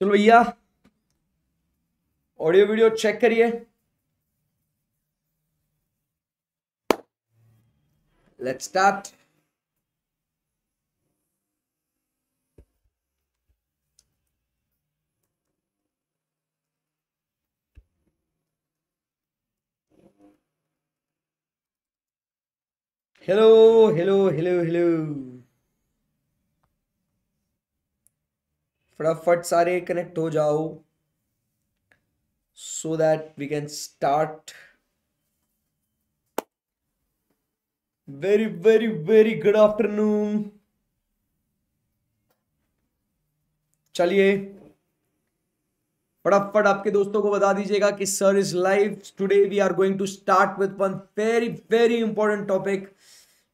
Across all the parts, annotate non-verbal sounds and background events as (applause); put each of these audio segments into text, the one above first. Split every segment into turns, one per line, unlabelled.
चलो भैया audio video check करिए let's start hello hello hello hello फटाफट सारे कनेक्ट हो जाओ so that we can start very very very good afternoon चलिए फटाफट आपके दोस्तों को बता दीजिएगा कि sir is live today we are going to start with one very very important topic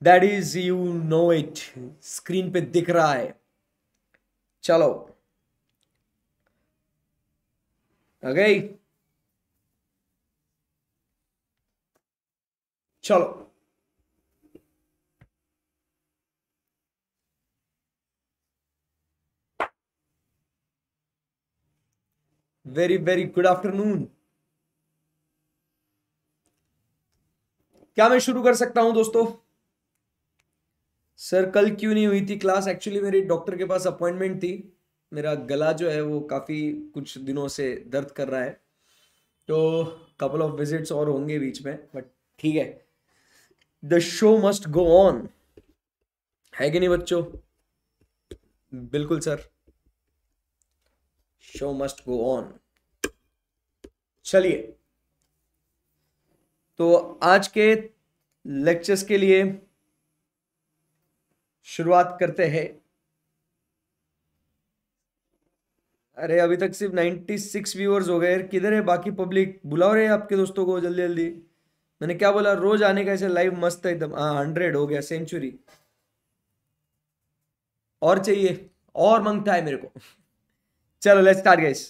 that is you know it screen पे दिख रहा है चलो गई चलो वेरी वेरी गुड आफ्टरनून क्या मैं शुरू कर सकता हूं दोस्तों सर कल क्यों नहीं हुई थी क्लास एक्चुअली मेरी डॉक्टर के पास अपॉइंटमेंट थी मेरा गला जो है वो काफ़ी कुछ दिनों से दर्द कर रहा है तो कपल ऑफ विजिट्स और होंगे बीच में बट ठीक है the show must go on है कि नहीं बच्चों बिल्कुल sir show must go on चलिए तो आज के लेक्चर्स के लिए शुरुआत करते हैं अरे अभी तक सिर्फ नाइन्टी सिक्स व्यूअर्स हो गए यार किधर है बाकी पब्लिक बुलाओ रहे आपके दोस्तों को जल्दी जल्दी मैंने क्या बोला रोज आने का ऐसे लाइव मस्त है एकदम हाँ हंड्रेड हो गया सेंचुरी और चाहिए और मंगता है मेरे को चलो let's start guys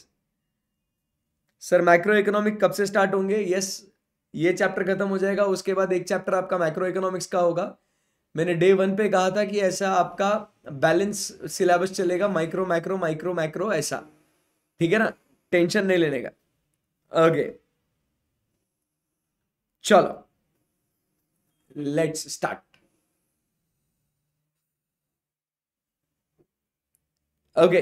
sir micro economic कब से स्टार्ट होंगे यस ये चैप्टर खत्म हो जाएगा उसके बाद एक चैप्टर आपका माइक्रो इकोनॉमिक्स का होगा मैंने डे वन पे कहा था कि ऐसा आपका बैलेंस सिलेबस चलेगा माइक्रो माइक्रो माइक्रो माइक्रो ऐसा ठीक है ना टेंशन नहीं लेने का ओके चलो let's start okay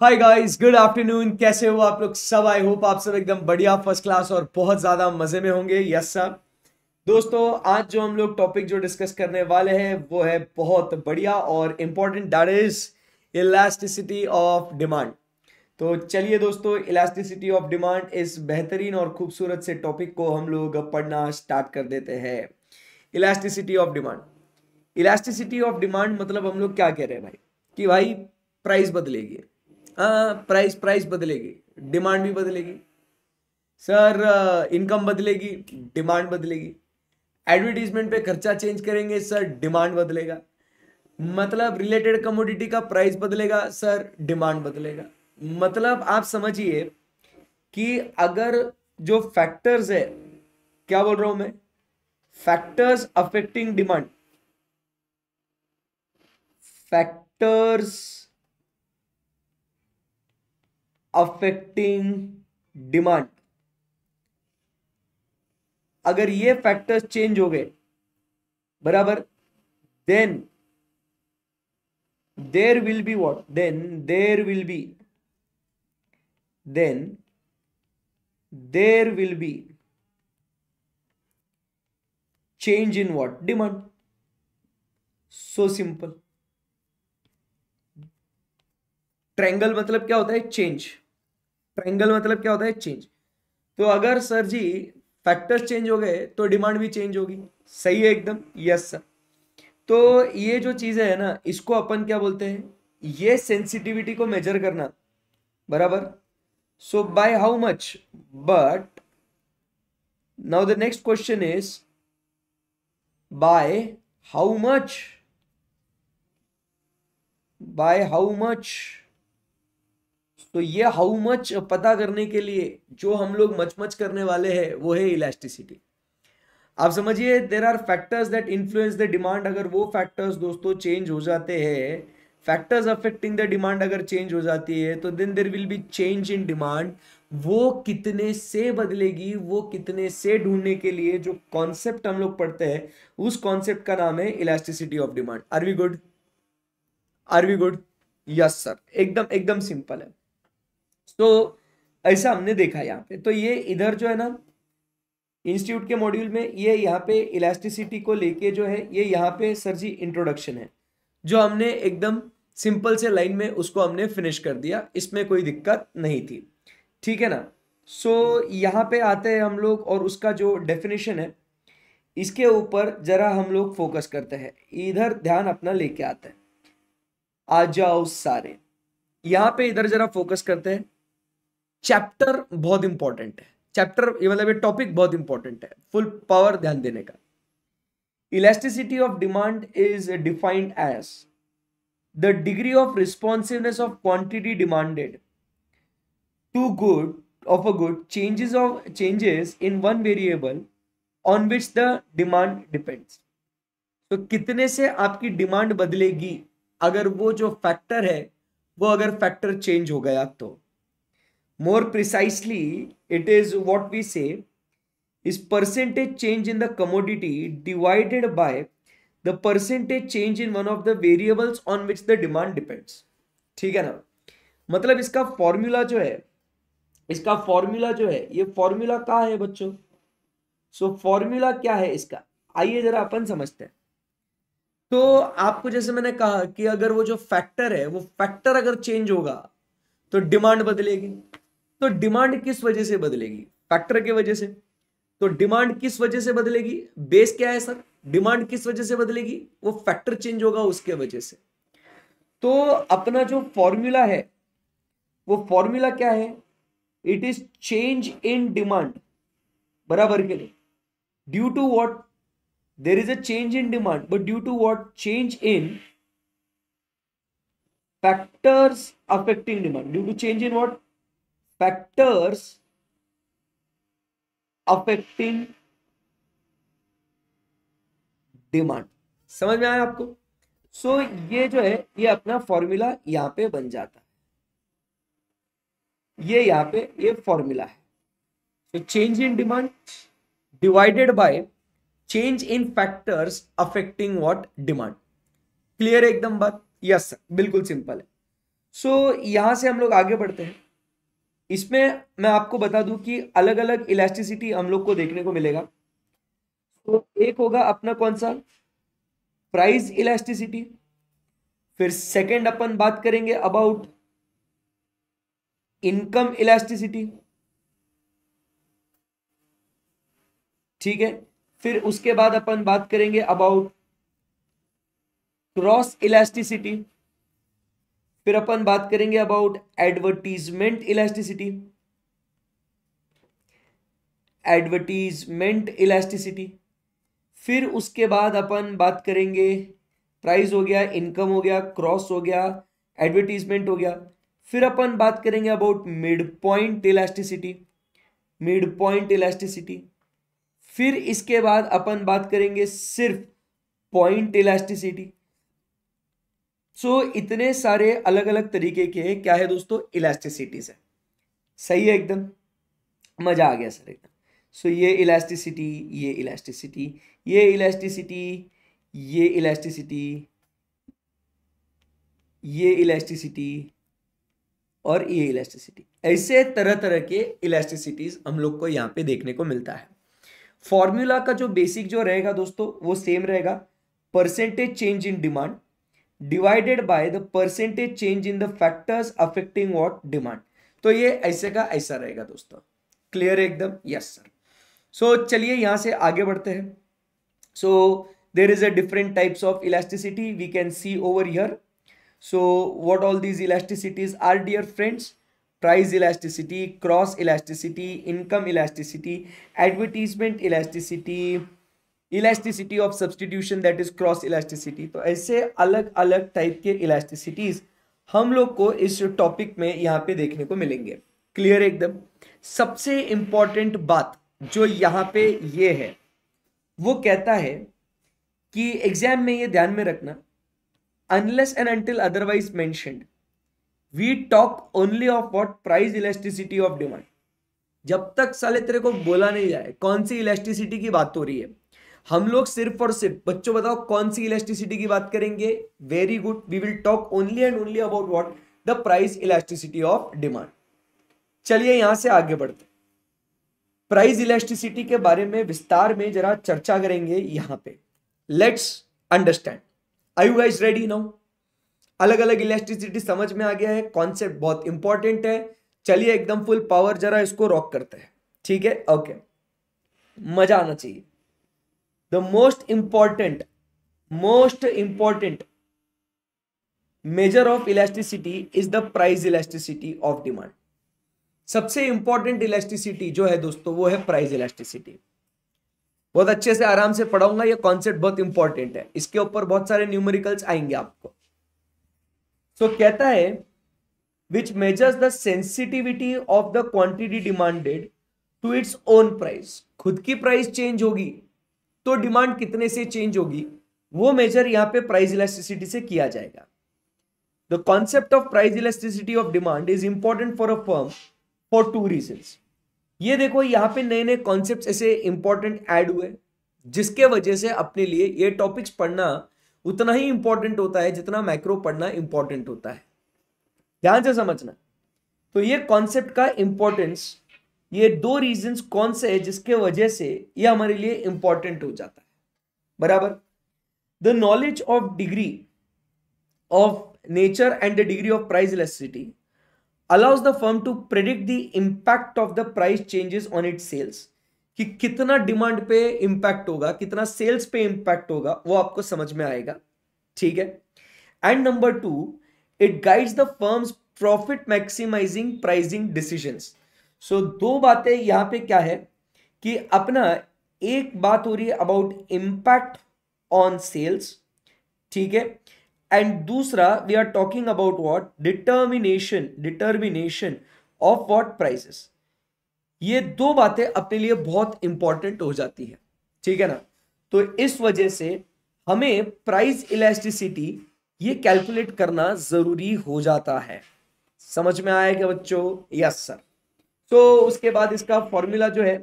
hi guys good afternoon कैसे हो आप लोग सब आई होप आप सब एकदम बढ़िया फर्स्ट क्लास और बहुत ज्यादा मजे में होंगे यस सर दोस्तों आज जो हम लोग टॉपिक जो डिस्कस करने वाले हैं वो है बहुत बढ़िया और important that is elasticity of demand तो चलिए दोस्तों इलास्टिसिटी ऑफ डिमांड इस बेहतरीन और खूबसूरत से टॉपिक को हम लोग पढ़ना स्टार्ट कर देते हैं elasticity of demand elasticity of demand मतलब हम लोग क्या कह रहे हैं भाई कि भाई प्राइस बदलेगी हाँ प्राइस प्राइस बदलेगी डिमांड भी बदलेगी सर इनकम बदलेगी डिमांड बदलेगी एडवर्टीजमेंट पे खर्चा चेंज करेंगे सर डिमांड बदलेगा मतलब रिलेटेड कमोडिटी का प्राइस बदलेगा सर डिमांड बदलेगा मतलब आप समझिए कि अगर जो फैक्टर्स है क्या बोल रहा हूं मैं factors affecting demand factors affecting demand अगर ये फैक्टर्स चेंज हो गए बराबर then there will be what then there will be then there will be change in what demand so simple triangle मतलब क्या होता है चेंज ट्रैंगल मतलब क्या होता है चेंज तो अगर सर जी फैक्टर्स चेंज हो गए तो डिमांड भी चेंज होगी सही है एकदम यस सर तो ये जो चीज़ें है ना इसको अपन क्या बोलते हैं ये सेंसिटिविटी को मेजर करना बराबर so by how much but now the next question is by how much by how much तो ये हाउ मच पता करने के लिए जो हम लोग मच मच करने वाले हैं वो है इलास्टिसिटी आप समझिए there are factors that influence the demand अगर वो फैक्टर्स दोस्तों चेंज हो जाते हैं फैक्टर्स अफेक्टिंग द डिमांड अगर चेंज हो जाती है तो then there will be change in demand वो कितने से बदलेगी वो कितने से ढूंढने के लिए जो कॉन्सेप्ट हम लोग पढ़ते हैं उस कॉन्सेप्ट का नाम है elasticity of demand are we good are we good yes sir एकदम एकदम सिंपल है तो ऐसा हमने देखा यहाँ पे तो ये इधर जो है ना इंस्टीट्यूट के मॉड्यूल में ये यहाँ पे इलास्टिसिटी को लेके जो है ये यहाँ पे सर जी इंट्रोडक्शन है जो हमने एकदम सिंपल से लाइन में उसको हमने फिनिश कर दिया इसमें कोई दिक्कत नहीं थी ठीक है ना सो so, यहाँ पे आते हैं हम लोग और उसका जो डेफिनेशन है इसके ऊपर जरा हम लोग फोकस करते हैं इधर ध्यान अपना लेके आते हैं आ जाओ सारे यहाँ पे इधर जरा फोकस करते हैं चैप्टर बहुत इंपॉर्टेंट है चैप्टर मतलब ये टॉपिक बहुत इंपॉर्टेंट है फुल पावर ध्यान देने का elasticity of demand is defined as the degree of responsiveness of quantity demanded to good of a good changes of changes in one variable on which the demand depends तो कितने से आपकी demand बदलेगी अगर वो जो फैक्टर है वो अगर फैक्टर चेंज हो गया तो more precisely it is what we say is percentage change in the commodity divided by the percentage change in one of the variables on which the demand depends ठीक है ना मतलब इसका फॉर्मूला जो है इसका फॉर्मूला जो है ये फॉर्मूला क्या है बच्चों सो so, फॉर्मूला क्या है इसका आइए जरा अपन समझते हैं तो आपको जैसे मैंने कहा कि अगर वो जो फैक्टर है वो फैक्टर अगर चेंज होगा तो डिमांड बदलेगी तो डिमांड किस वजह से बदलेगी फैक्टर के वजह से तो डिमांड किस वजह से बदलेगी बेस क्या है सर डिमांड किस वजह से बदलेगी वो फैक्टर चेंज होगा उसके वजह से तो अपना जो फॉर्मूला है वो फॉर्मूला क्या है it is change in demand बराबर के लिए due to what there is a change in demand but due to what change in factors affecting demand due to change in what factors affecting demand समझ में आया आपको सो so, ये जो है ये अपना फॉर्मूला यहां पे बन जाता है ये यहां पे ये फॉर्मूला है so change in demand divided by change in factors affecting what demand clear है एकदम बात यस yes, बिल्कुल सिंपल है सो so, यहां से हम लोग आगे बढ़ते हैं इसमें मैं आपको बता दूं कि अलग अलग इलास्टिसिटी हम लोग को देखने को मिलेगा तो एक होगा अपना कौन सा प्राइस इलास्टिसिटी फिर सेकंड अपन बात करेंगे अबाउट इनकम इलास्टिसिटी ठीक है फिर उसके बाद अपन बात करेंगे अबाउट क्रॉस इलास्टिसिटी फिर अपन बात करेंगे about advertisement elasticity advertisement elasticity फिर उसके बाद अपन बात करेंगे प्राइस हो गया इनकम हो गया क्रॉस हो गया एडवर्टीजमेंट हो गया फिर अपन बात करेंगे about mid point elasticity mid point elasticity फिर इसके बाद अपन बात करेंगे सिर्फ पॉइंट इलास्टिसिटी सो so, इतने सारे अलग अलग तरीके के क्या है दोस्तों इलास्टिसिटीज है सही है एकदम मज़ा आ गया सर एकदम सो so, ये इलास्टिसिटी ये इलास्टिसिटी ये इलास्टिसिटी ये इलास्टिसिटी ये इलास्टिसिटी और ये इलास्टिसिटी ऐसे तरह तरह के इलास्टिसिटीज़ हम लोग को यहाँ पे देखने को मिलता है फॉर्मूला का जो बेसिक जो रहेगा दोस्तों वो सेम रहेगा percentage change in demand divided by the percentage change in the factors affecting what demand तो ये ऐसे का ऐसा रहेगा दोस्तों क्लियर है एकदम यस सर सो चलिए यहां से आगे बढ़ते हैं so there is a different types of elasticity we can see over here so what all these elasticities are dear friends price elasticity cross elasticity income elasticity advertisement elasticity elasticity of substitution that is cross elasticity तो ऐसे अलग अलग type के इलास्टिसिटीज हम लोग को इस topic में यहाँ पे देखने को मिलेंगे क्लियर एकदम सबसे इंपॉर्टेंट बात जो यहाँ पे ये है वो कहता है कि एग्जाम में ये ध्यान में रखना unless and until otherwise mentioned we talk only of what price elasticity of demand जब तक साले तेरे को बोला नहीं जाए कौन सी इलास्टिसिटी की बात हो रही है हम लोग सिर्फ और सिर्फ बच्चों बताओ कौन सी इलेक्ट्रिसिटी की बात करेंगे very good we will talk only and only about what the price elasticity of demand चलिए यहां से आगे बढ़ते प्राइस इलेक्ट्रिसिटी के बारे में विस्तार में जरा चर्चा करेंगे यहां पे let's understand are you guys ready now अलग अलग इलेक्ट्रिसिटी समझ में आ गया है कॉन्सेप्ट बहुत इंपॉर्टेंट है चलिए एकदम फुल पावर जरा इसको रॉक करते हैं ठीक है ओके मजा आना चाहिए the most important most important measure of elasticity is the price elasticity of demand सबसे इंपॉर्टेंट इलेक्ट्रिसिटी जो है दोस्तों वो है प्राइज इलेक्ट्रिसिटी बहुत अच्छे से आराम से पढ़ाऊंगा ये कॉन्सेप्ट बहुत इंपॉर्टेंट है इसके ऊपर बहुत सारे न्यूमेरिकल्स आएंगे आपको सो कहता है which measures the sensitivity of the quantity demanded to its own price खुद की प्राइस चेंज होगी तो डिमांड कितने से चेंज होगी वो मेजर यहां पे प्राइस इलास्टिसिटी से किया जाएगा the concept of price elasticity of demand is important for a firm for two reason ये देखो यहां पे नए नए कॉन्सेप्ट ऐसे इंपॉर्टेंट ऐड हुए जिसके वजह से अपने लिए ये टॉपिक्स पढ़ना उतना ही इंपॉर्टेंट होता है जितना माइक्रो पढ़ना इंपॉर्टेंट होता है ध्यान से समझना तो ये कॉन्सेप्ट का इंपॉर्टेंस ये दो रीजंस कौन से है जिसके वजह से ये हमारे लिए इंपॉर्टेंट हो जाता है बराबर the knowledge of degree of nature and the degree of price elasticity allows the firm to predict the impact of the price changes on it sales कि कितना डिमांड पे इम्पैक्ट होगा कितना सेल्स पे इम्पैक्ट होगा वो आपको समझ में आएगा ठीक है and number two it guides the firms profit maximising pricing decisions so so, दो बातें यहां पे क्या है कि अपना एक बात हो रही है अबाउट इम्पैक्ट ऑन सेल्स ठीक है एंड दूसरा we are talking about what determination determination of what prices ये दो बातें अपने लिए बहुत इंपॉर्टेंट हो जाती है ठीक है ना तो इस वजह से हमें प्राइस इलास्टिसिटी ये कैलकुलेट करना ज़रूरी हो जाता है समझ में आया क्या बच्चों यस सर तो उसके बाद इसका फॉर्मूला जो है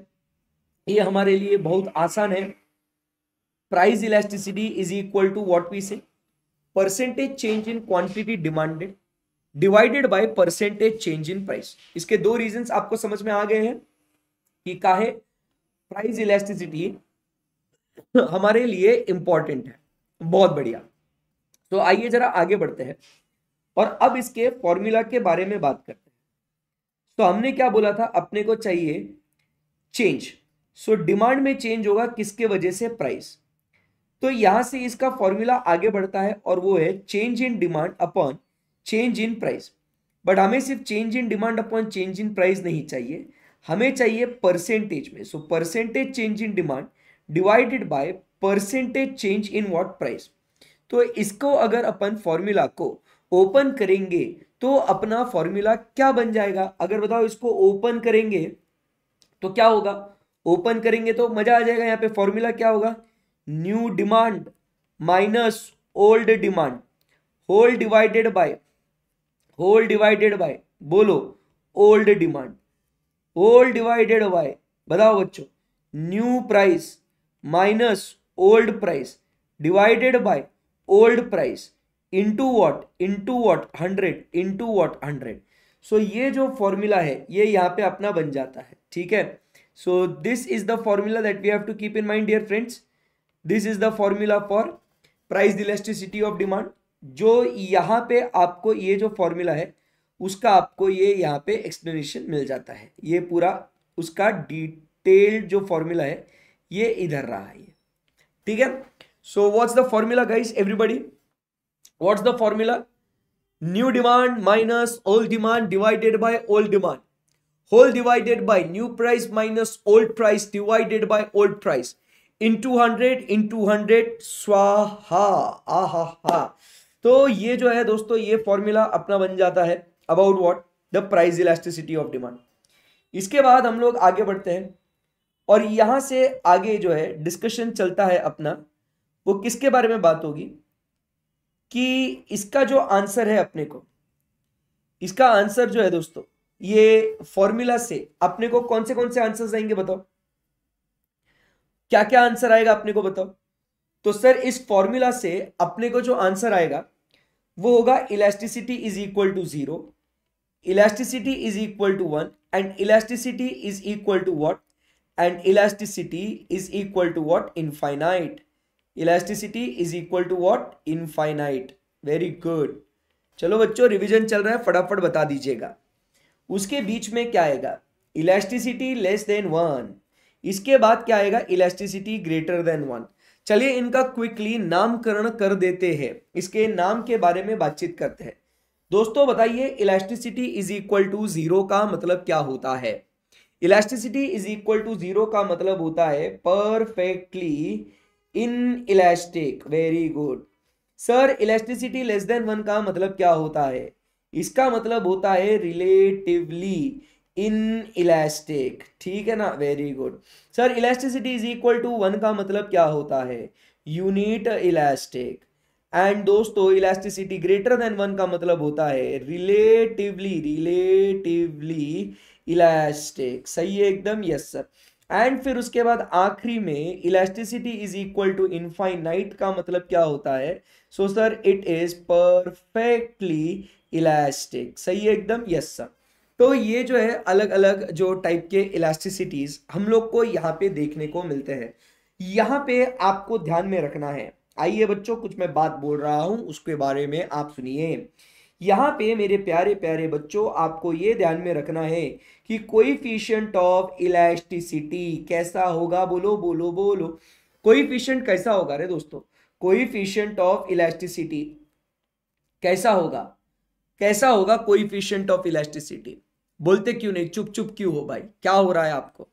ये हमारे लिए बहुत आसान है price elasticity is equal to what we say percentage change in quantity demanded divided by percentage change in price इसके दो रीजन आपको समझ में आ गए हैं कि काहे प्राइस इलास्टिसिटी हमारे लिए इंपॉर्टेंट है बहुत बढ़िया तो आइए जरा आगे बढ़ते हैं और अब इसके फॉर्मूला के बारे में बात करते हैं तो हमने क्या बोला था अपने को चाहिए चेंज सो डिमांड में चेंज होगा किसके वजह से प्राइस तो यहां से इसका फॉर्मूला आगे बढ़ता है और वो है change in demand upon change in price but हमें सिर्फ change in demand upon change in price नहीं चाहिए हमें चाहिए परसेंटेज में so percentage change in demand divided by percentage change in what price तो इसको अगर अपन फॉर्मूला को ओपन करेंगे तो अपना फॉर्मूला क्या बन जाएगा अगर बताओ इसको ओपन करेंगे तो क्या होगा ओपन करेंगे तो मजा आ जाएगा यहाँ पे फॉर्मूला क्या होगा new demand minus old demand whole divided by whole divided by बोलो old demand whole divided by बताओ बच्चों new price minus old price divided by old price into what into what hundred into what hundred so ये जो formula है ये यहाँ पे अपना बन जाता है ठीक है so this is the formula that we have to keep in mind dear friends this is the formula for price elasticity of demand जो यहाँ पे आपको ये जो फॉर्मूला है उसका आपको ये यहाँ पे एक्सप्लेनेशन मिल जाता है ये पूरा उसका डिटेल्ड जो फॉर्मूला है ये इधर रहा है ठीक है so what's the formula guys everybody what's the formula new demand minus old demand divided by old demand whole divided by new price minus old price divided by old price into 100 into 100 स्वाहा आहा हा तो ये जो है दोस्तों ये formula अपना बन जाता है about what the price elasticity of demand इसके बाद हम लोग आगे बढ़ते हैं और यहाँ से आगे जो है डिस्कशन चलता है अपना वो किसके बारे में बात होगी कि इसका जो आंसर है अपने को इसका आंसर जो है दोस्तों ये फॉर्मूला से अपने को कौन से कौन से आंसर्स आएंगे बताओ क्या क्या आंसर आएगा अपने को बताओ तो सर इस फॉर्मूला से अपने को जो आंसर आएगा वो होगा elasticity is equal to zero elasticity is equal to one and elasticity is equal to what and elasticity is equal to what infinite elasticity is equal to what infinite very good चलो बच्चों revision चल रहा है फटाफट बता दीजिएगा उसके बीच में क्या आएगा इलास्टिसिटी लेस देन वन इसके बाद क्या आएगा इलास्टिसिटी ग्रेटर देन वन चलिए इनका क्विकली नामकरण कर देते हैं इसके नाम के बारे में बातचीत करते हैं दोस्तों बताइए elasticity is equal to zero का मतलब क्या होता है elasticity is equal to zero का मतलब होता है perfectly inelastic very good sir elasticity less than one का मतलब क्या होता है इसका मतलब होता है रिलेटिवली इन इलास्टिक ठीक है ना very good sir elasticity is equal to one का मतलब क्या होता है यूनिट इलास्टिक एंड दोस्तों इलास्टिसिटी ग्रेटर देन वन का मतलब होता है रिलेटिवली रिलेटिवली इलास्टिक सही है एकदम यस सर एंड फिर उसके बाद आखिरी में elasticity is equal to infinite का मतलब क्या होता है so sir it is perfectly elastic सही है एकदम यस सर तो ये जो है अलग अलग जो टाइप के इलास्टिसिटीज हम लोग को यहाँ पे देखने को मिलते हैं यहाँ पे आपको ध्यान में रखना है आइए बच्चों कुछ मैं बात बोल रहा हूँ उसके बारे में आप सुनिए यहाँ पे मेरे प्यारे प्यारे बच्चों आपको ये ध्यान में रखना है कि कोइफिशियंट ऑफ इलास्टिसिटी कैसा होगा बोलो बोलो बोलो कोइफिशियंट कैसा होगा अरे दोस्तों कोइफिशियंट ऑफ इलास्टिसिटी कैसा होगा कैसा होगा कोइफिशियंट ऑफ इलास्टिसिटी बोलते क्यों नहीं चुप चुप क्यों हो भाई क्या हो रहा है आपको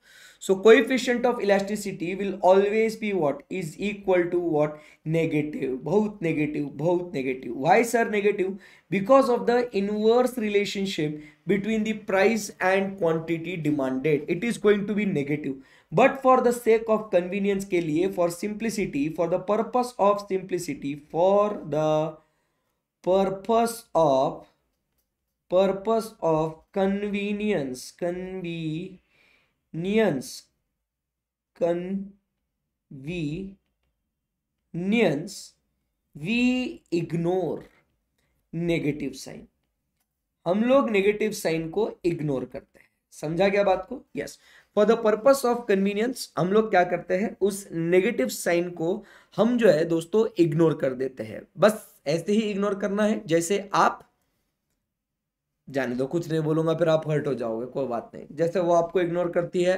so coefficient of elasticity will always be what is equal to what negative बहुत नेगेटिव बहुत negative why sir negative because of the inverse relationship between the price and quantity demanded it is going to be negative but for the sake of convenience के लिए for simplicity for the purpose of simplicity for the purpose of convenience convenience convenience we ignore negative sign हम लोग negative sign को ignore करते हैं समझा गया बात को yes for the purpose of convenience हम लोग क्या करते हैं उस नेगेटिव साइन को हम जो है दोस्तों इग्नोर कर देते हैं बस ऐसे ही इग्नोर करना है जैसे आप जाने दो कुछ नहीं बोलूंगा फिर आप हर्ट हो जाओगे कोई बात नहीं जैसे वो आपको इग्नोर करती है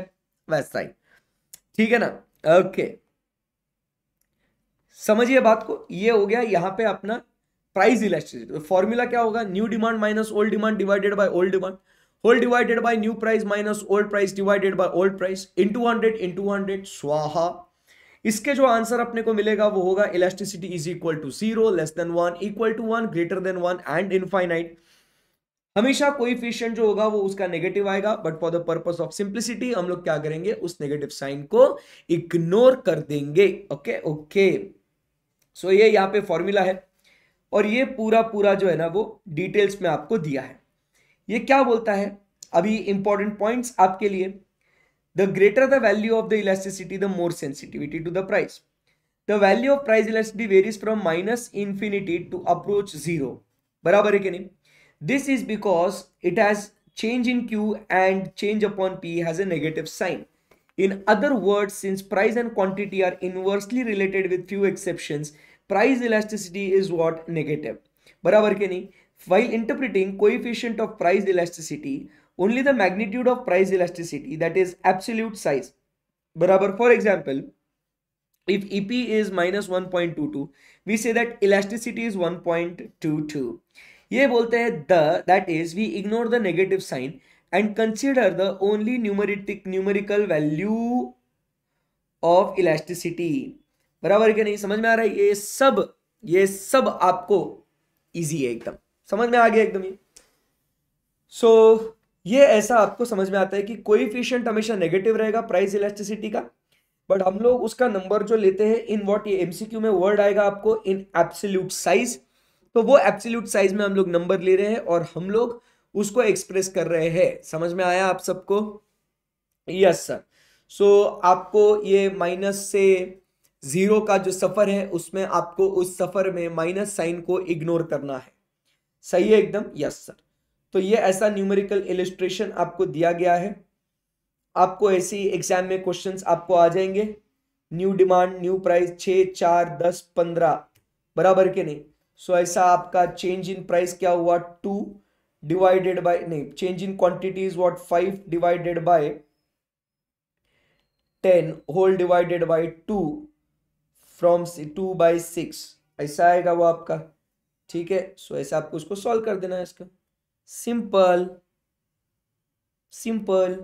वैसा ही ठीक है ना ओके समझिए बात को ये हो गया यहाँ पे अपना प्राइस इलेक्ट्रिसिटी फॉर्मूला क्या होगा new demand minus old demand divided by old demand whole divided by new price minus old price divided by old price two hundred two hundred स्वाहा इसके जो आंसर अपने को मिलेगा वो होगा elasticity is equal to zero less than one equal to one greater than one and infinite हमेशा coefficient जो होगा वो उसका नेगेटिव आएगा but for the purpose of simplicity हम लोग क्या करेंगे उस नेगेटिव साइन को इग्नोर कर देंगे ओके ओके सो ये यहाँ पे फॉर्मूला है और ये पूरा पूरा जो है ना वो डिटेल्स में आपको दिया है ये क्या बोलता है अभी इंपॉर्टेंट पॉइंट्स आपके लिए the greater the value of the elasticity the more sensitivity to the price the value of price elasticity varies from minus infinity to approach zero बराबर है कि नहीं This is because it has change in Q and change upon P has a negative sign. In other words, since price and quantity are inversely related with few exceptions, price elasticity is what negative. Barabar के while interpreting coefficient of price elasticity, only the magnitude of price elasticity, that is absolute size. Barabar, for example, if EP is minus 1.22, we say that elasticity is 1.22. ये बोलते हैं the that is we ignore the negative sign and consider the only numeric numerical value of elasticity बराबर क्या नहीं समझ में आ रहा है ये सब ये सब आपको इजी है एकदम समझ में आ गया एकदम ये सो so, ये ऐसा आपको समझ में आता है कि कोइफिशियंट हमेशा नेगेटिव रहेगा प्राइस इलास्टिसिटी का बट हम लोग उसका नंबर जो लेते हैं इन वॉट ये एमसीक्यू में वर्ड आएगा आपको इन एब्सोल्यूट साइज तो वो एब्सोल्यूट साइज में हम लोग नंबर ले रहे हैं और हम लोग उसको एक्सप्रेस कर रहे हैं समझ में आया आप सबको यस सर सो आपको ये माइनस से जीरो का जो सफ़र है उसमें आपको उस सफ़र में माइनस साइन को इग्नोर करना है सही है एकदम यस सर तो ये ऐसा न्यूमेरिकल इलिस्ट्रेशन आपको दिया गया है आपको ऐसे एग्जाम में क्वेश्चंस आपको आ जाएंगे न्यू डिमांड न्यू प्राइस छ चार दस पंद्रह बराबर के नहीं सो ऐसा आपका चेंज इन प्राइस क्या हुआ टू डिवाइडेड बाय नहीं change in quantity is what five divided by ten whole divided by two from two by six ऐसा आएगा वो आपका ठीक है सो so, ऐसा आपको उसको सॉल्व कर देना है इसका simple simple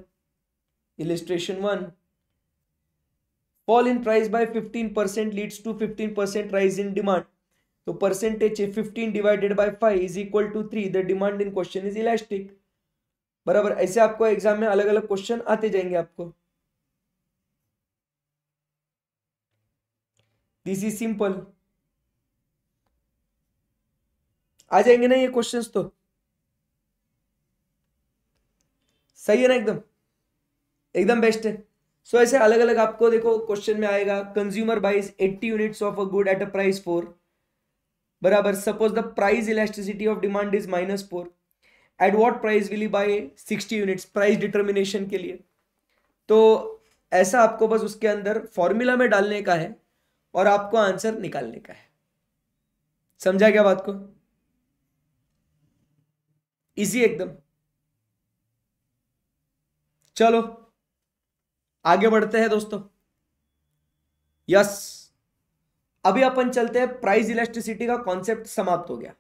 illustration one fall in price by fifteen percent leads to fifteen percent rise in demand तो परसेंटेज है fifteen divided by five is equal to three the demand in question is elastic बराबर ऐसे आपको exam में अलग अलग question आते जाएंगे आपको दिस इज सिंपल आ जाएंगे ना ये क्वेश्चंस तो सही है ना एकदम एकदम बेस्ट है सो so, ऐसे अलग अलग आपको देखो क्वेश्चन में आएगा consumer buys 80 units of a good at a price four बराबर suppose the price elasticity of demand is minus four at what price will you buy sixty units price determination के लिए तो ऐसा आपको बस उसके अंदर फॉर्मूला में डालने का है और आपको आंसर निकालने का है समझा क्या बात को इजी एकदम चलो आगे बढ़ते हैं दोस्तों यस अभी अपन चलते हैं प्राइस इलेक्ट्रिसिटी का कॉन्सेप्ट समाप्त हो गया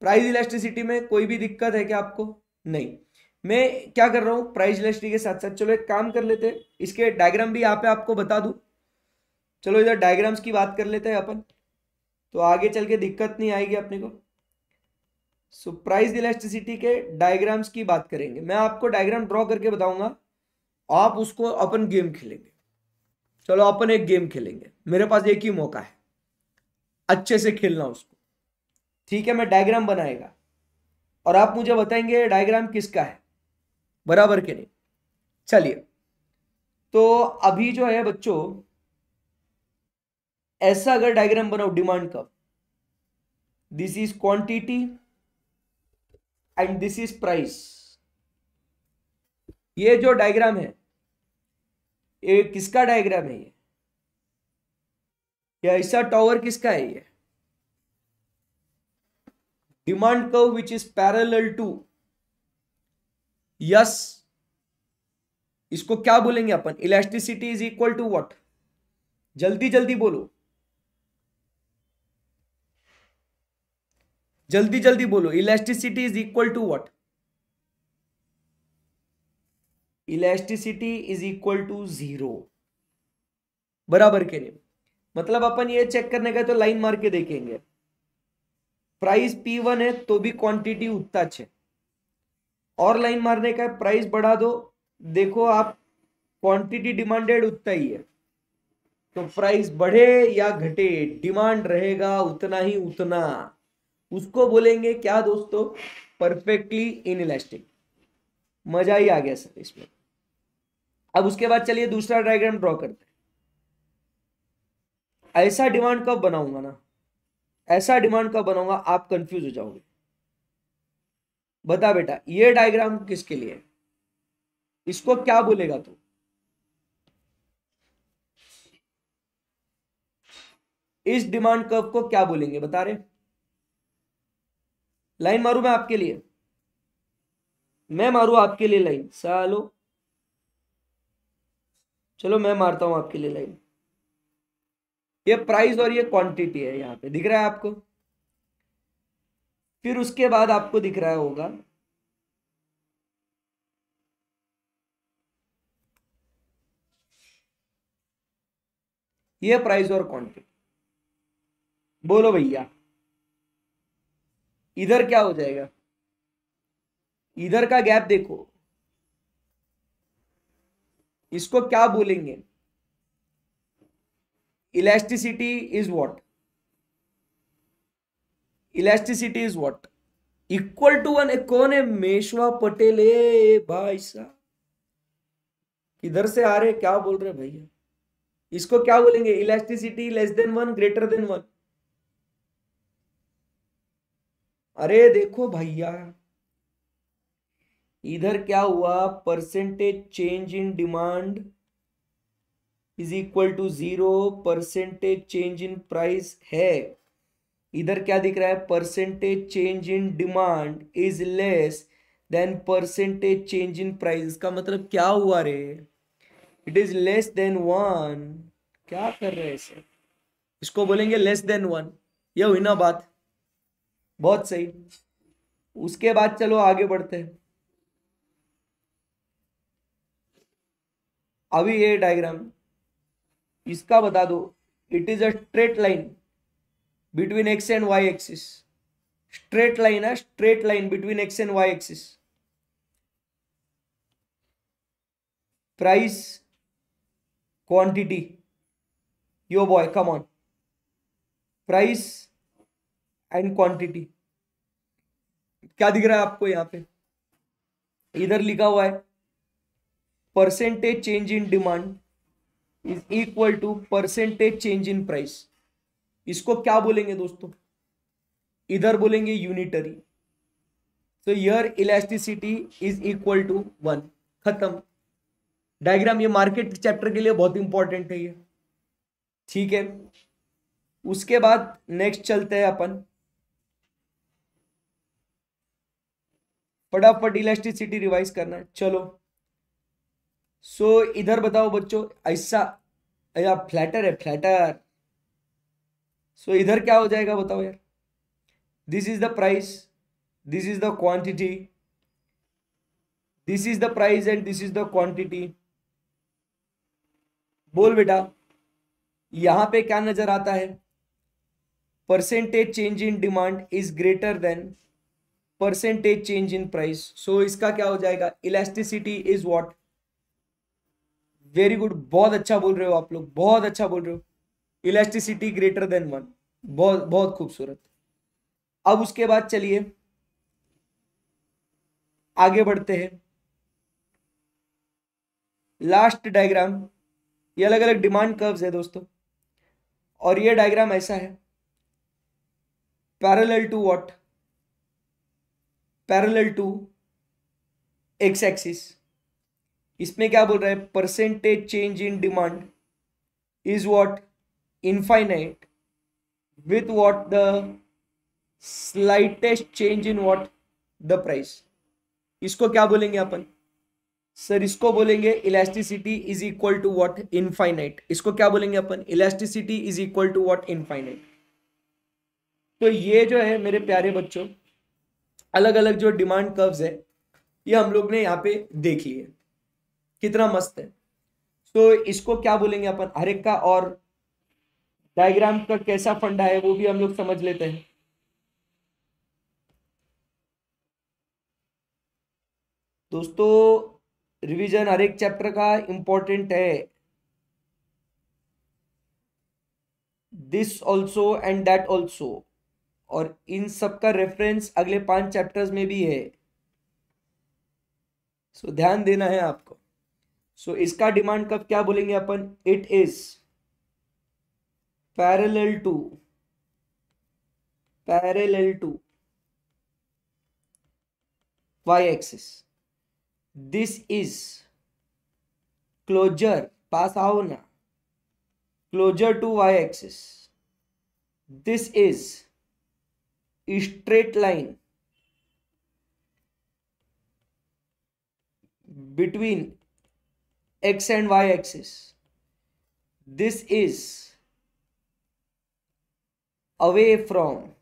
प्राइस इलेक्ट्रिसिटी में कोई भी दिक्कत है क्या आपको नहीं मैं क्या कर रहा हूं प्राइस इलेक्ट्रिसिटी के साथ साथ चलो एक काम कर लेते हैं इसके डायग्राम भी यहाँ पे आपको बता दू चलो इधर डायग्राम्स की बात कर लेते हैं अपन तो आगे चल के दिक्कत नहीं आएगी अपने को सो प्राइस इलेक्ट्रिसिटी के डायग्राम्स की बात करेंगे मैं आपको डायग्राम ड्रॉ करके बताऊंगा आप उसको अपन गेम खेलेंगे चलो अपन एक गेम खेलेंगे मेरे पास एक ही मौका है अच्छे से खेलना उसको ठीक है मैं डायग्राम बनाएगा और आप मुझे बताएंगे डायग्राम किसका है बराबर के नहीं चलिए तो अभी जो है बच्चों ऐसा अगर डायग्राम बनाओ डिमांड का this is quantity and this is price ये जो डायग्राम है ये किसका डायग्राम है ये ऐसा टॉवर किसका है ये demand curve which is parallel to yes इसको क्या बोलेंगे अपन elasticity is equal to what जल्दी जल्दी बोलो जल्दी जल्दी बोलो elasticity is equal to what elasticity is equal to zero बराबर के लिए मतलब अपन ये चेक करने गए तो लाइन मार के देखेंगे प्राइस पी वन है तो भी क्वांटिटी उतना है और लाइन मारने का प्राइस बढ़ा दो देखो आप क्वांटिटी डिमांडेड उतना ही है तो प्राइस बढ़े या घटे डिमांड रहेगा उतना ही उतना उसको बोलेंगे क्या दोस्तों परफेक्टली इन इलास्टिक मजा ही आ गया सर इसमें अब उसके बाद चलिए दूसरा डायग्राम ड्रॉ करते हैं ऐसा डिमांड कब बनाऊंगा ना ऐसा डिमांड कब बनाऊंगा आप कंफ्यूज हो जाओगे बता बेटा ये डायग्राम किसके लिए है इसको क्या बोलेगा तू इस डिमांड कर्व को क्या बोलेंगे बता रहे लाइन मारू मैं आपके लिए मैं मारू आपके लिए लाइन सालो चलो मैं मारता हूं आपके लिए लाइन ये प्राइस और ये क्वांटिटी है यहाँ पे दिख रहा है आपको फिर उसके बाद आपको दिख रहा होगा ये प्राइस और क्वांटिटी बोलो भैया इधर क्या हो जाएगा इधर का गैप देखो इसको क्या बोलेंगे elasticity is what elasticity is what equal to one कौन है मेशवा पटेल भाई साहब किधर से आ रहे क्या बोल रहे भैया इसको क्या बोलेंगे elasticity less than one greater than one अरे देखो भैया इधर क्या हुआ percentage change in demand is equal to zero percentage change in price है इधर क्या दिख रहा है percentage change in demand is less than percentage change in price इसका मतलब क्या हुआ रे it is less than one क्या कर रहे हैं इसको बोलेंगे लेस देन वन ये हुई ना बात बहुत सही उसके बाद चलो आगे बढ़ते हैं अभी ये डायग्राम इसका बता दो it is a straight line between X and Y axis straight line है straight line between X and Y axis price quantity yo boy come on price and quantity क्या दिख रहा है आपको यहां पे इधर लिखा हुआ है percentage change in demand is equal to percentage change in price इसको क्या बोलेंगे दोस्तों इधर बोलेंगे यूनिटरी तो यर elasticity is equal to one खत्म डायग्राम ये मार्केट चैप्टर के लिए बहुत इंपॉर्टेंट है ये ठीक है उसके बाद नेक्स्ट चलते हैं अपन फटाफट इलास्टिसिटी रिवाइज करना चलो सो so, इधर बताओ बच्चों ऐसा या फ्लैटर है फ्लैटर सो so, इधर क्या हो जाएगा बताओ यार this is the price this is the quantity this is the price and this is the quantity बोल बेटा यहां पे क्या नजर आता है percentage change in demand is greater than percentage change in price so इसका क्या हो जाएगा elasticity is what very good बहुत अच्छा बोल रहे हो आप लोग बहुत अच्छा बोल रहे हो इलास्टिसिटी ग्रेटर देन वन बहुत बहुत खूबसूरत अब उसके बाद चलिए आगे बढ़ते हैं लास्ट डायग्राम ये अलग अलग डिमांड कर्व्स है दोस्तों और ये डायग्राम ऐसा है parallel to what parallel to X axis इसमें क्या बोल रहा है percentage change in demand is what infinite with what the slightest change in what the price इसको क्या बोलेंगे अपन सर इसको बोलेंगे elasticity is equal to what infinite इसको क्या बोलेंगे अपन elasticity is equal to what infinite तो ये जो है मेरे प्यारे बच्चों अलग अलग जो डिमांड कर्व्स है ये हम लोग ने यहाँ पे देख है कितना मस्त है तो so, इसको क्या बोलेंगे अपन हरेक का और डायग्राम का कैसा फंडा है वो भी हम लोग समझ लेते हैं दोस्तों रिवीजन हर एक चैप्टर का इंपॉर्टेंट है this also and that also और इन सब का रेफरेंस अगले पांच चैप्टर्स में भी है सो so, ध्यान देना है आपको सो so, इसका डिमांड कब क्या बोलेंगे अपन it is parallel to parallel to Y axis this is closer पास आओ ना closer to Y axis this is straight line between x and y axis this is away from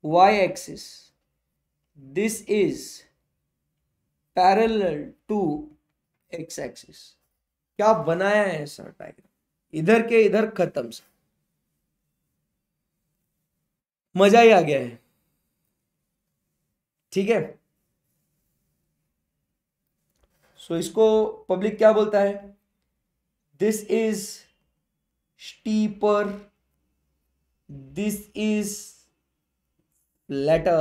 y axis this is parallel to x axis क्या बनाया है ऐसा diagram इधर के इधर खत्म सा मजा ही आ गया है ठीक है सो so, इसको पब्लिक क्या बोलता है this is steeper this is flatter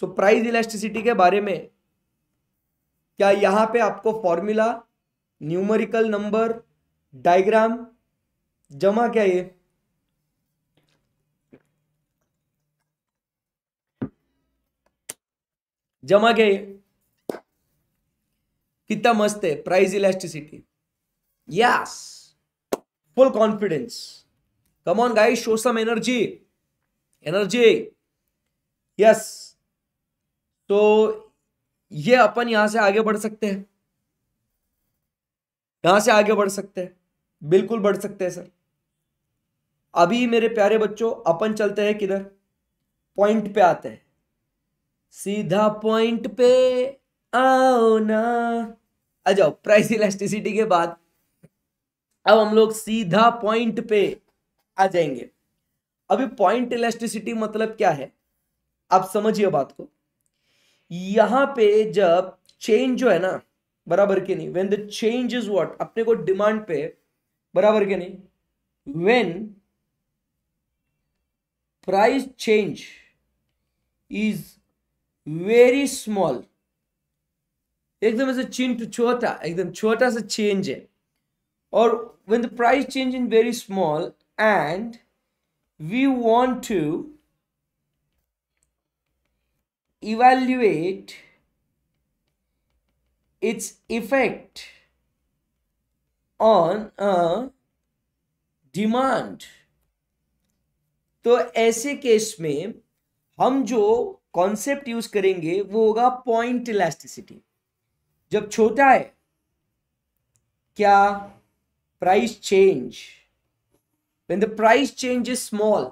so price elasticity के बारे में क्या यहां पे आपको फॉर्मूला न्यूमेरिकल नंबर डायग्राम जमा क्या ये जमा क्या ये कितना मस्त है price elasticity yes full confidence come on guys show some energy energy yes तो ये अपन यहां से आगे बढ़ सकते हैं यहां से आगे बढ़ सकते हैं बिल्कुल बढ़ सकते हैं सर अभी मेरे प्यारे बच्चों अपन चलते हैं किधर पॉइंट पे आते हैं सीधा पॉइंट पे आओ oh, ना आ जाओ प्राइस इलास्टिसिटी के बाद अब हम लोग सीधा पॉइंट पे आ जाएंगे अभी पॉइंट इलास्टिसिटी मतलब क्या है आप समझिए बात को यहां पे जब चेंज जो है ना बराबर के नहीं when the change is what अपने को डिमांड पे बराबर के नहीं when price change is very small एकदम ऐसे चिंट छोटा एकदम छोटा सा चेंज है और when the price change in very small and we want to evaluate its effect on a demand तो ऐसे केस में हम जो कॉन्सेप्ट यूज करेंगे वो होगा पॉइंट इलास्टिसिटी जब छोटा है क्या price change when the price change is small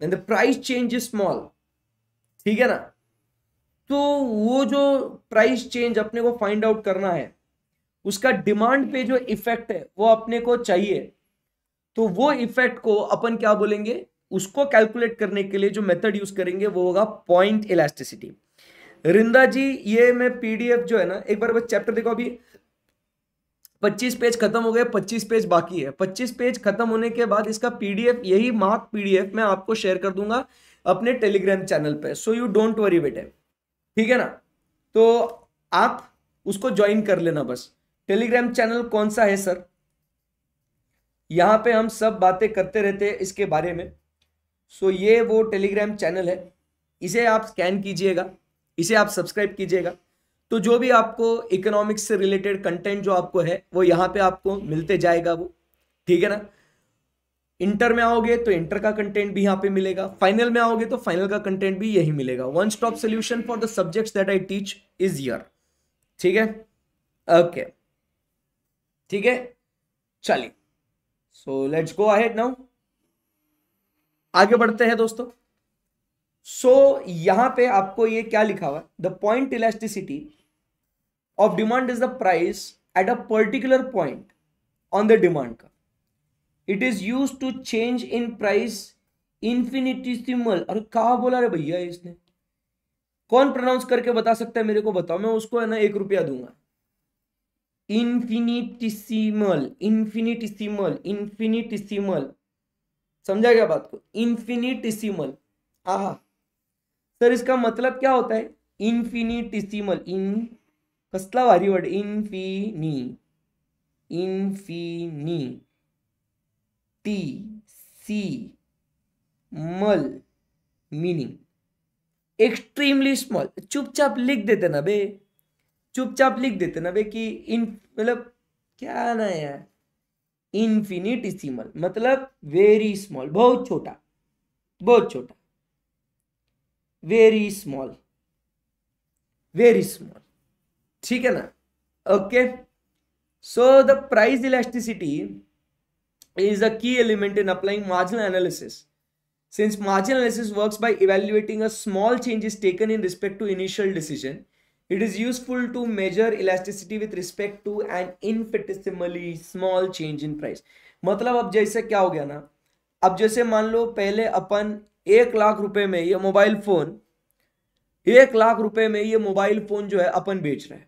when the price change is small ठीक है ना तो वो जो प्राइस चेंज अपने को फाइंड आउट करना है उसका डिमांड पे जो इफेक्ट है वो अपने को चाहिए तो वो इफेक्ट को अपन क्या बोलेंगे उसको कैलकुलेट करने के लिए जो मेथड यूज करेंगे वो होगा पॉइंट इलास्टिसिटी रिंदा जी ये मैं पीडीएफ जो है ना एक बार बस चैप्टर देखो अभी 25 पेज खत्म हो गए 25 पेज बाकी है 25 पेज खत्म होने के बाद इसका पीडीएफ यही मार्क पीडीएफ मैं आपको शेयर कर दूंगा अपने टेलीग्राम चैनल पे सो यू डोंट वरी बेटे ठीक है ना तो आप उसको ज्वाइन कर लेना बस टेलीग्राम चैनल कौन सा है सर यहां पे हम सब बातें करते रहते हैं इसके बारे में सो so ये वो टेलीग्राम चैनल है इसे आप स्कैन कीजिएगा इसे आप सब्सक्राइब कीजिएगा तो जो भी आपको इकोनॉमिक्स से रिलेटेड कंटेंट जो आपको है वो यहाँ पे आपको मिलते जाएगा वो ठीक है ना इंटर में आओगे तो इंटर का कंटेंट भी यहाँ पे मिलेगा फाइनल में आओगे तो फाइनल का कंटेंट भी यही मिलेगा one stop solution for the subject that I teach is यर ठीक है ओके ठीक है चलिए so let's go ahead now आगे बढ़ते हैं दोस्तों सो so, यहां पे आपको ये क्या लिखा हुआ the point elasticity of demand is the price at a particular point on the demand का it is use to change in price infinitesimal और कहा बोला रे भैया इसने कौन प्रोनाउंस करके बता सकता है मेरे को बताओ मैं उसको है ना एक रुपया दूंगा इन्फिनिटिसिमल इन्फिनिटिसिमल इन्फिनिटिसिमल समझा गया बात को इन्फिनिटिसिमल आहा सर इसका मतलब क्या होता है इन्फिनिटिसिमल इन कसला भारी वर्ड इन्फिनी इन्फिनी टी सी मल मीनिंग एक्सट्रीमली स्मॉल चुपचाप लिख देते ना बे चुपचाप लिख देते ना बे कि इन मतलब क्या ना यार इन्फिनिटिसिमल मतलब वेरी स्मॉल बहुत छोटा बहुत छोटा वेरी स्मॉल वेरी स्मॉल ठीक है ना okay so the price elasticity is a key element in applying marginal analysis since margin analysis work by evaluating a small change is taken in respect to initial decision it is useful to measure elasticity with respect to and infinitesimally small change in price मतलब अब जैसे क्या हो गया ना अब जैसे मान लो पहले अपन एक लाख रुपए में ये मोबाइल फोन एक लाख रुपए में ये मोबाइल फोन जो है अपन बेच रहे हैं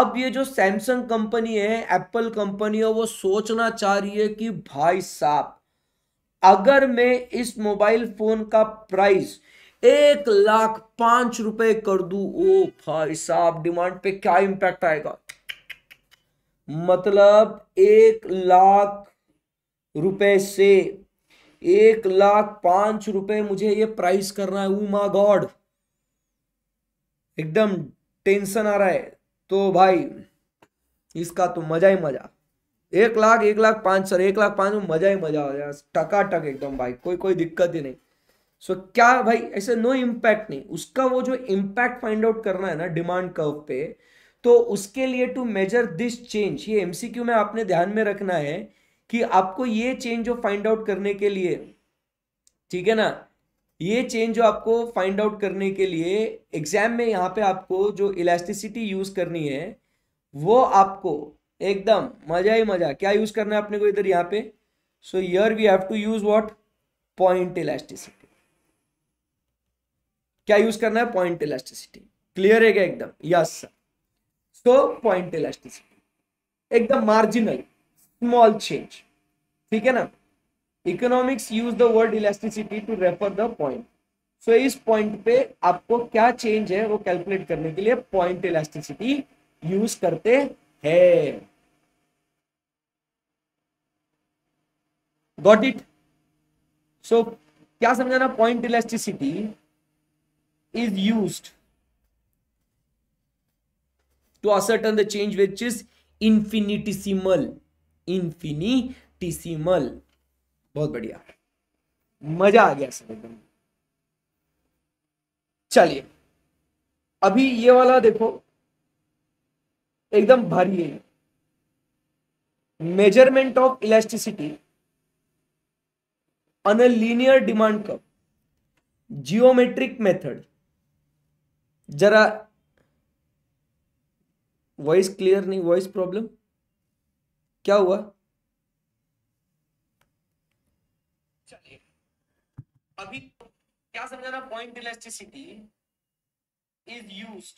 अब ये जो सैमसंग कंपनी है एप्पल कंपनी है वो सोचना चाह रही है कि भाई साहब अगर मैं इस मोबाइल फोन का प्राइस एक लाख पांच रुपए कर दू ओ भाई साहब डिमांड पे क्या इंपैक्ट आएगा मतलब एक लाख रुपए से एक लाख पांच रुपए मुझे ये प्राइस करना है उमा oh गॉड एकदम टेंशन आ रहा है तो भाई इसका तो मजा ही मजा एक लाख एक लाख पांच सर एक लाख पांच में मजा ही मजा आ जाए टकाटक एकदम भाई कोई कोई दिक्कत ही नहीं सो so, क्या भाई ऐसे नो इम्पैक्ट नहीं उसका वो जो इम्पैक्ट फाइंड आउट करना है ना डिमांड कर्व पे तो उसके लिए टू मेजर दिस चेंज ये एमसीक्यू में आपने ध्यान में रखना है कि आपको ये चेंज जो फाइंड आउट करने के लिए ठीक है ना ये चेंज जो आपको फाइंड आउट करने के लिए एग्जाम में यहाँ पे आपको जो इलास्टिसिटी यूज करनी है वो आपको एकदम मजा ही मजा क्या यूज करना है अपने को इधर यहाँ पे सो यर we have to use what point elasticity क्या यूज करना है पॉइंट इलास्टिसिटी क्लियर है क्या एकदम yes sir so point elasticity एकदम मार्जिनल स्मॉल चेंज ठीक है ना economics use the word elasticity to refer the point so इस पॉइंट पे आपको क्या चेंज है वो कैलकुलेट करने के लिए पॉइंट इलेक्ट्रिसिटी यूज करते हैं गॉट इट सो क्या समझाना point elasticity is use to ascertain the change which is infinitesimal infinitesimal बहुत बढ़िया मजा आ गया सर एकदम चलिए अभी ये वाला देखो एकदम भारी है measurement of elasticity on a linear demand curve geometric method जरा वॉइस क्लियर नहीं वॉइस प्रॉब्लम क्या हुआ अभी तो क्या समझाना point elasticity is use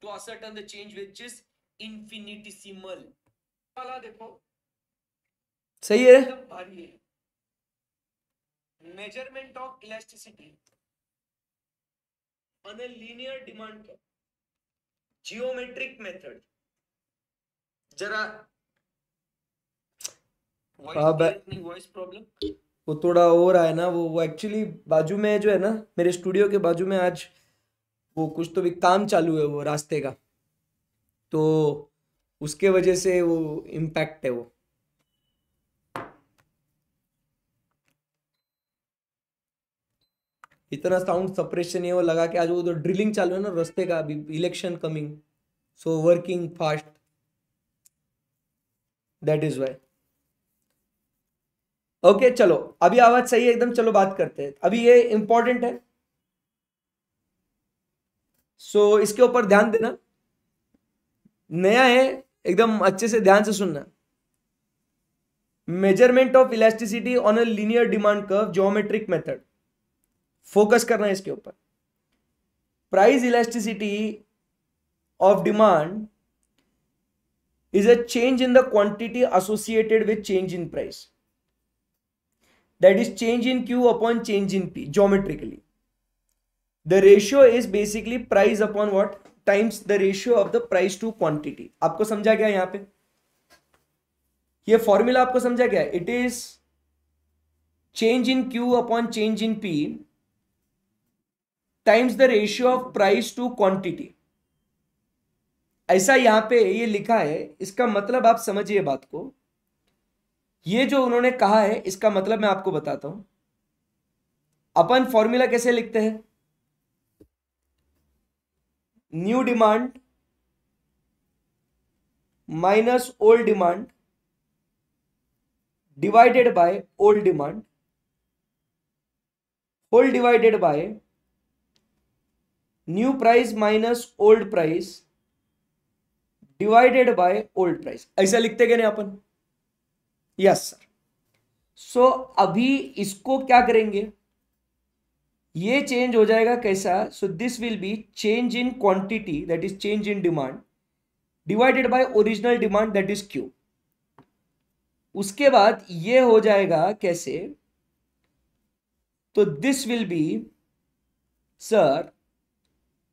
to ascertain the change which is infinitesimal वाला देखो सही है भारी है measurement of elasticity on a linear demand geometric method जरा वॉइस प्रॉब्लम वो थोड़ा और रहा ना वो वो एक्चुअली बाजू में जो है ना मेरे स्टूडियो के बाजू में आज वो कुछ तो भी काम चालू है वो रास्ते का तो उसके वजह से वो इम्पैक्ट है वो इतना साउंड सप्रेशन है वो लगा के आज वो तो ड्रिलिंग चालू है ना रास्ते का अभी election coming so working fast that is why okay चलो अभी आवाज सही है एकदम चलो बात करते हैं अभी ये इंपॉर्टेंट है सो so, इसके ऊपर ध्यान देना नया है एकदम अच्छे से ध्यान से सुनना measurement of elasticity on a linear demand curve geometric method focus करना है इसके ऊपर price elasticity of demand is a change in the quantity associated with change in price. That is change in Q upon change in P geometrically. The ratio is basically price upon what? Times the ratio of the price to quantity. आपको समझा गया यहाँ पे ये formula आपको समझा गया it is change in Q upon change in P times the ratio of price to quantity. ऐसा यहां पे ये लिखा है इसका मतलब आप समझिए बात को ये जो उन्होंने कहा है इसका मतलब मैं आपको बताता हूं अपन फॉर्मूला कैसे लिखते हैं new demand minus old demand divided by old demand whole divided by new price minus old price divided by old price ऐसा लिखते गए अपन यस सर सो अभी इसको क्या करेंगे ये चेंज हो जाएगा कैसा so this will be change in quantity that is change in demand divided by original demand that is Q उसके बाद ये हो जाएगा कैसे तो this will be sir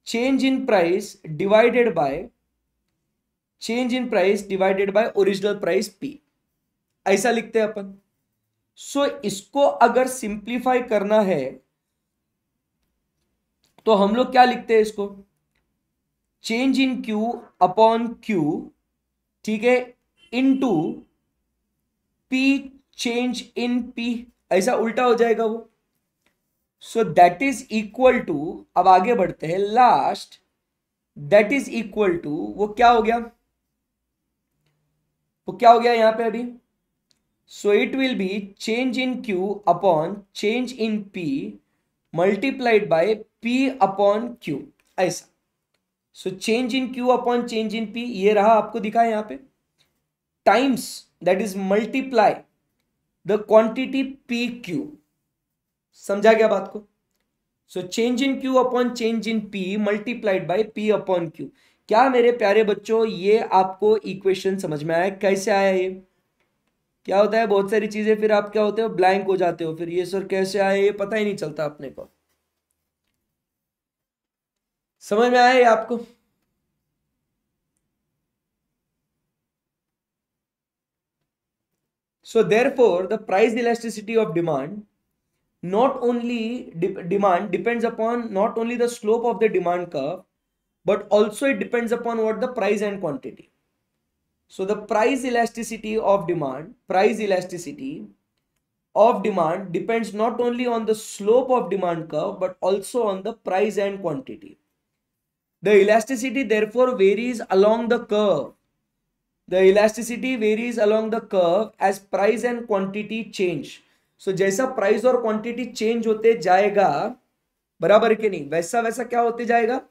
change in price divided by change in price divided by original price P ऐसा लिखते हैं अपन सो so, इसको अगर सिंप्लीफाई करना है तो हम लोग क्या लिखते हैं इसको change in Q upon Q ठीक है into P change in P ऐसा उल्टा हो जाएगा वो so that is equal to अब आगे बढ़ते हैं last that is equal to वो क्या हो गया तो क्या हो गया यहां पे अभी so it will be change in Q upon change in P multiplied by P upon Q ऐसा so change in Q upon change in P ये रहा आपको दिखा यहां पे times that is multiply the quantity P Q समझा गया बात को so change in Q upon change in P multiplied by P upon Q क्या मेरे प्यारे बच्चों ये आपको इक्वेशन समझ में आया कैसे आया ये क्या होता है बहुत सारी चीजें फिर आप क्या होते हो ब्लैंक हो जाते हो फिर ये सर कैसे आए ये पता ही नहीं चलता अपने को समझ में आया ये आपको so therefore the price elasticity of demand not only demand depends upon not only the slope of the demand curve but also it depends upon what the price and quantity. So the price elasticity of demand, price elasticity of demand depends not only on the slope of demand curve but also on the price and quantity. The elasticity therefore varies along the curve. The elasticity varies along the curve as price and quantity change. So जैसा price और quantity change होते जाएगा बराबर के नहीं वैसा वैसा क्या होते जाएगा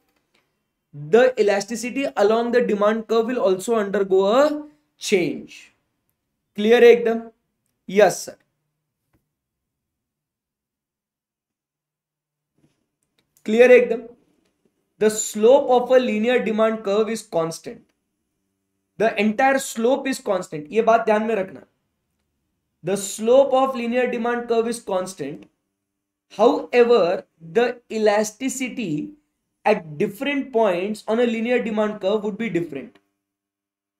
the elasticity along the demand curve will also undergo a change. Clear ekdam? Yes, sir. Clear ekdam? The slope of a linear demand curve is constant. The entire slope is constant. ये बात ध्यान में रखना. The slope of linear demand curve is constant. However, the elasticity at different points on a linear demand curve would be different.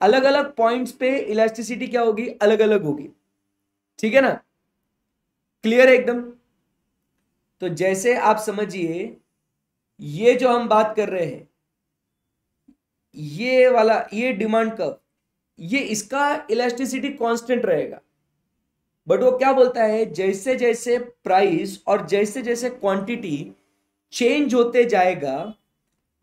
अलग अलग points पे elasticity क्या होगी अलग अलग होगी ठीक है ना क्लियर है एकदम तो जैसे आप समझिए ये जो हम बात कर रहे हैं ये वाला ये डिमांड कर्व ये इसका इलास्टिसिटी कांस्टेंट रहेगा बट वो क्या बोलता है जैसे जैसे प्राइस और जैसे जैसे क्वांटिटी चेंज होते जाएगा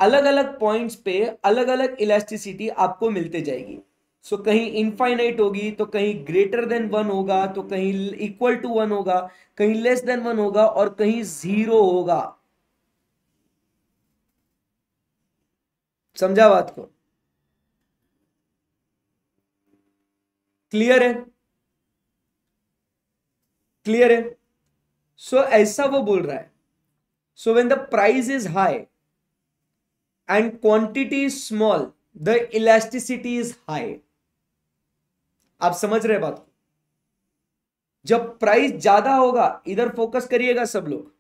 अलग अलग पॉइंट्स पे अलग अलग इलास्टिसिटी आपको मिलते जाएगी सो so, कहीं इनफाइनाइट होगी तो कहीं ग्रेटर देन वन होगा तो कहीं इक्वल टू वन होगा कहीं लेस देन वन होगा और कहीं जीरो होगा समझा बात को क्लियर है क्लियर है सो so, ऐसा वो बोल रहा है so when the price is high and quantity is small the elasticity is high आप समझ रहे बात जब प्राइस ज्यादा होगा इधर फोकस करिएगा सब लोग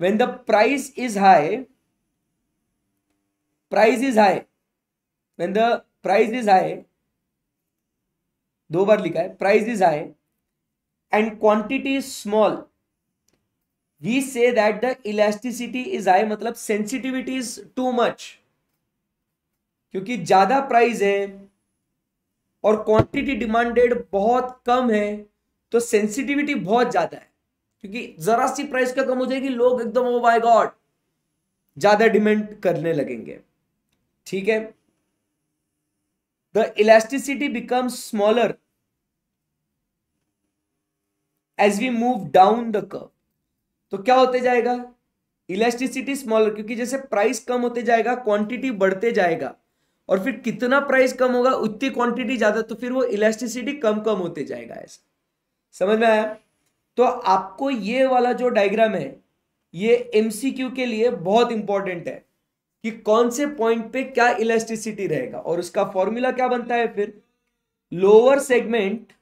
when the price is high price is high when the price is high दो बार लिखा है price is high and quantity is small we say that the elasticity is high मतलब सेंसिटिविटी इज टू मच क्योंकि ज्यादा price है और quantity demanded बहुत कम है तो सेंसिटिविटी बहुत ज्यादा है क्योंकि जरा सी प्राइस का कम हो जाएगी लोग एकदम ओ माय गॉड ज्यादा डिमांड करने लगेंगे ठीक है the elasticity become smaller as we move down the curve तो क्या होते जाएगा इलास्टिसिटी स्मॉलर क्योंकि जैसे प्राइस कम होते जाएगा क्वांटिटी बढ़ते जाएगा और फिर कितना प्राइस कम होगा उतनी क्वांटिटी ज्यादा तो फिर वो इलास्टिसिटी कम कम होते जाएगा ऐसा समझ में आया तो आपको ये वाला जो डायग्राम है ये एमसीक्यू के लिए बहुत इंपॉर्टेंट है कि कौन से पॉइंट पे क्या इलास्टिसिटी रहेगा और उसका फॉर्मूला क्या बनता है फिर लोअर सेगमेंट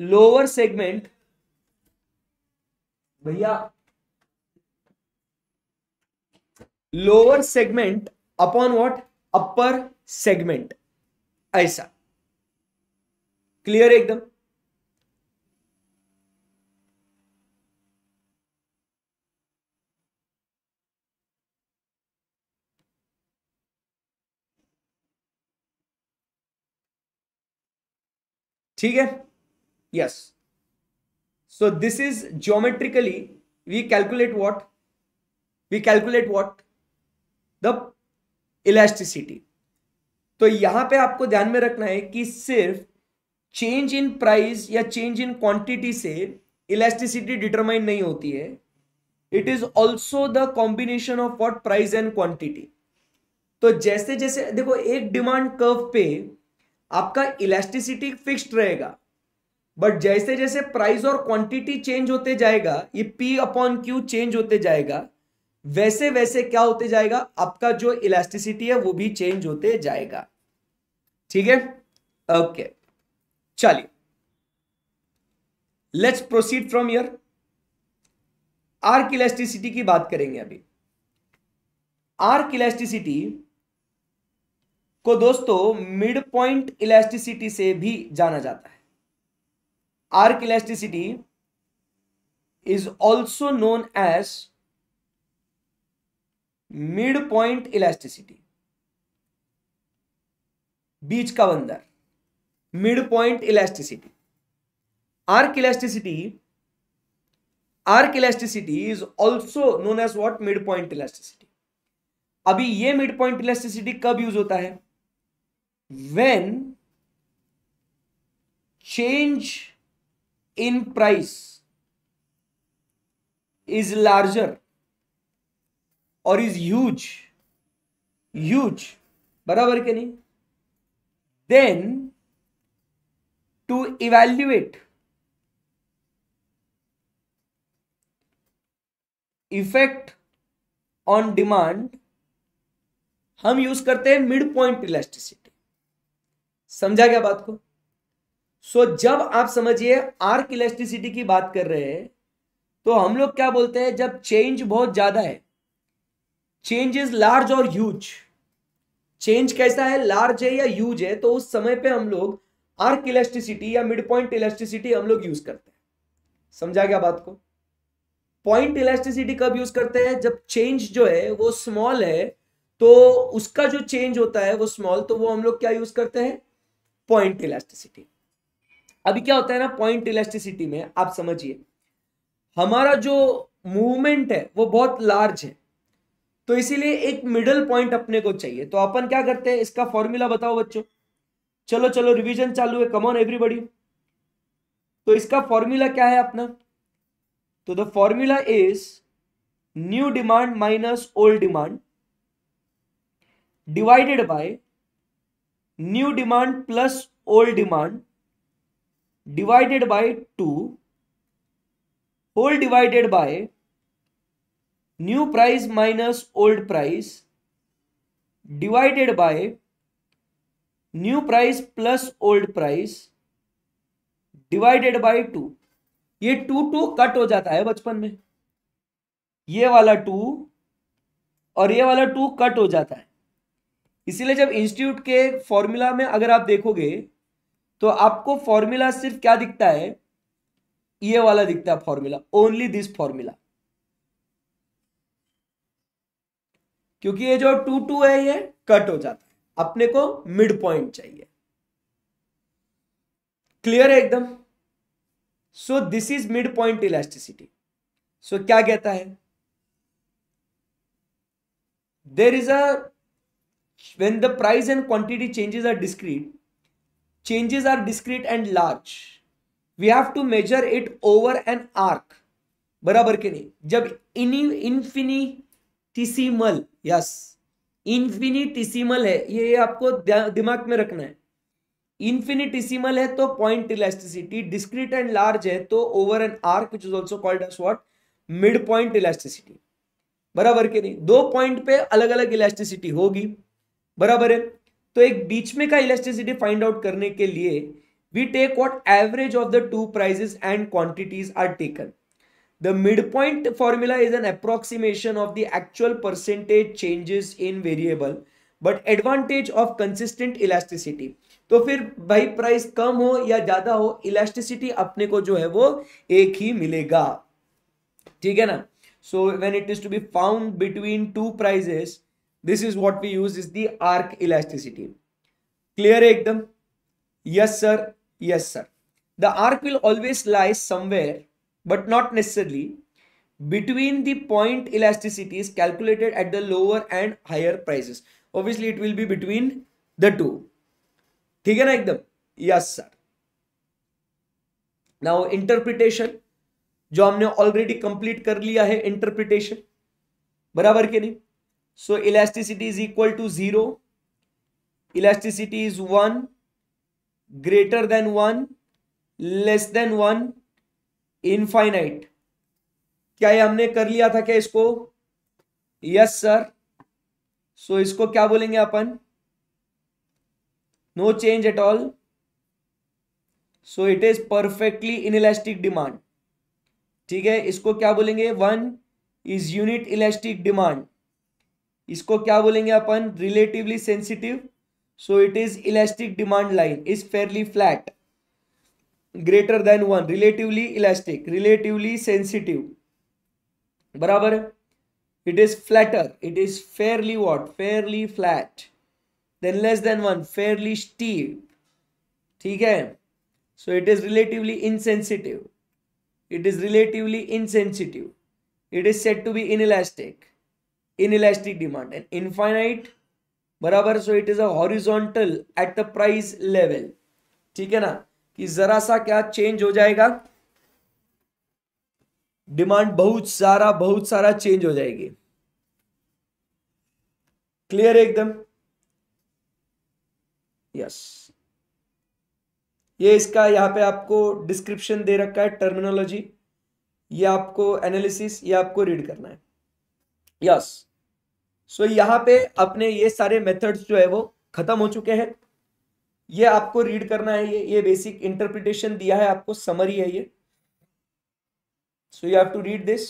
लोअर सेगमेंट भैया lower segment upon what upper segment ऐसा क्लियर एकदम ठीक है yes yes. so this is geometrically we calculate what we calculate what the elasticity तो यहां पे आपको ध्यान में रखना है कि सिर्फ चेंज इन प्राइस या चेंज इन क्वांटिटी से इलास्टिसिटी डिटरमाइन नहीं होती है it is also the combination of what price and quantity तो जैसे जैसे देखो एक डिमांड कर्व पे आपका इलास्टिसिटी फिक्स्ड रहेगा बट जैसे जैसे प्राइस और क्वांटिटी चेंज होते जाएगा ये पी अपॉन क्यू चेंज होते जाएगा वैसे वैसे क्या होते जाएगा आपका जो इलास्टिसिटी है वो भी चेंज होते जाएगा ठीक है ओके चलिए let's proceed from your arc elasticity की बात करेंगे अभी आर्क इलास्टिसिटी को दोस्तों मिड पॉइंट इलास्टिसिटी से भी जाना जाता है arc elasticity is also known as mid point elasticity बीच का बंदर mid point elasticity arc elasticity arc elasticity is also known as what mid point elasticity अभी ये मिड पॉइंट इलास्टिसिटी कब यूज होता है when change in price is larger or is huge huge बराबर के नहीं then to evaluate effect on demand हम use करते हैं मिड पॉइंट इलास्टिसिटी समझा क्या बात को सो so, जब आप समझिए आर्क इलेक्ट्रिसिटी की बात कर रहे हैं तो हम लोग क्या बोलते हैं जब चेंज बहुत ज्यादा है चेंज इज लार्ज और ह्यूज चेंज कैसा है लार्ज है या ह्यूज है तो उस समय पे हम लोग आर्क इलेक्ट्रिसिटी या मिड पॉइंट इलेक्ट्रिसिटी हम लोग यूज करते हैं समझा गया बात को पॉइंट इलेक्ट्रिसिटी कब यूज करते हैं जब चेंज जो है वो स्मॉल है तो उसका जो चेंज होता है वो स्मॉल तो वो हम लोग क्या यूज करते हैं पॉइंट इलेक्ट्रिसिटी अभी क्या होता है ना पॉइंट इलेक्ट्रिसिटी में आप समझिए हमारा जो मूवमेंट है वो बहुत लार्ज है तो इसीलिए एक मिडल पॉइंट अपने को चाहिए तो अपन क्या करते हैं इसका फॉर्मूला बताओ बच्चों चलो चलो रिवीजन चालू है ऑन एवरीबडी तो इसका फॉर्मूला क्या है अपना तो the formula is new demand minus old demand divided by new demand plus old demand divided by two whole divided by new price minus old price divided by new price plus old price divided by two ये two two cut हो जाता है बचपन में ये वाला to और ये वाला टू कट हो जाता है इसीलिए जब इंस्टीट्यूट के फॉर्मूला में अगर आप देखोगे तो आपको फॉर्मूला सिर्फ क्या दिखता है ये वाला दिखता है फॉर्मूला ओनली दिस फॉर्मूला क्योंकि ये जो टू टू है ये कट हो जाता है अपने को मिड पॉइंट चाहिए क्लियर है एकदम so this is mid point elasticity so क्या कहता है there is a when the price and quantity changes are discrete changes are discrete and large we have to measure it over an arc बराबर के नहीं जब इन्फिनिटिसिमल yes इन्फिनिटिसिमल है ये आपको दिमाग में रखना है इन्फिनिटिसिमल है तो point elasticity discrete and large है तो over an arc which is also called as what mid point elasticity बराबर के नहीं दो पॉइंट पे अलग अलग इलास्टिसिटी होगी बराबर है तो एक बीच में का इलेक्ट्रिसिटी फाइंड आउट करने के लिए we take what average of the two prices and quantities are taken the mid point formula is an approximation of the actual percentage changes in variable but advantage of consistent elasticity तो फिर भाई price कम हो या ज्यादा हो elasticity अपने को जो है वो एक ही मिलेगा ठीक है ना so when it is to be found between two prices this is what we use is the arc elasticity clear है एकदम yes sir yes sir the arc will always lie somewhere but not necessarily between the point elasticities calculated at the lower and higher prices obviously it will be between the two theek hai na ekdam yes sir now interpretation जो हमने already complete कर लिया है interpretation बराबर के नहीं so elasticity is equal to zero elasticity is one greater than one less than one infinite क्या ये हमने कर लिया था क्या इसको यस सर सो इसको क्या बोलेंगे अपन no change at all so it is perfectly inelastic demand ठीक है इसको क्या बोलेंगे one is unit elastic demand इसको क्या बोलेंगे अपन relatively sensitive so it is elastic demand line is fairly flat greater than one relatively elastic relatively sensitive बराबर it is flatter it is fairly what fairly flat then less than one fairly steep ठीक है so it is relatively insensitive it is relatively insensitive it is set to be in elastic inelastic demand and infinite बराबर so it is horizontal at the price level ठीक है ना कि जरा सा क्या चेंज हो जाएगा डिमांड बहुत सारा बहुत सारा चेंज हो जाएगी क्लियर है एकदम यस ये इसका यहां पे आपको डिस्क्रिप्शन दे रखा है टर्मिनोलॉजी ये आपको एनालिसिस ये आपको रीड करना है यस सो so, यहाँ पे अपने ये सारे मेथड्स जो है वो खत्म हो चुके हैं ये आपको रीड करना है ये ये बेसिक इंटरप्रिटेशन दिया है आपको समरी है ये so you have to read this